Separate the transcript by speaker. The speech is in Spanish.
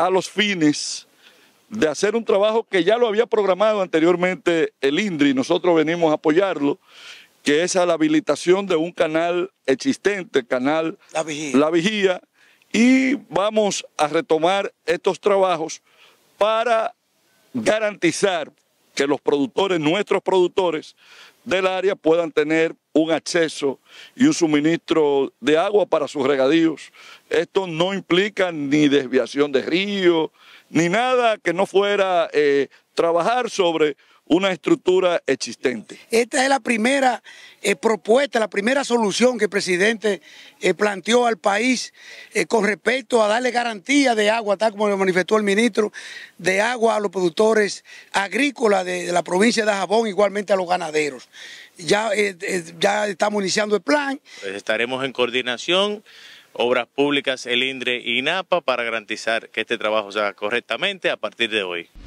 Speaker 1: a los fines de hacer un trabajo que ya lo había programado anteriormente el INDRI, nosotros venimos a apoyarlo, que es a la habilitación de un canal existente, canal la Vigía. la Vigía, y vamos a retomar estos trabajos para garantizar que los productores, nuestros productores del área puedan tener un acceso y un suministro de agua para sus regadíos. Esto no implica ni desviación de río, ni nada que no fuera eh, trabajar sobre una estructura existente.
Speaker 2: Esta es la primera eh, propuesta, la primera solución que el presidente eh, planteó al país eh, con respecto a darle garantía de agua, tal como lo manifestó el ministro, de agua a los productores agrícolas de, la provincia de Jabón, igualmente a los ganaderos. Ya, estamos iniciando el plan.
Speaker 3: Pues estaremos en coordinación. Obras Públicas, el INDRE y INAPA para garantizar que este trabajo se haga correctamente a partir de hoy.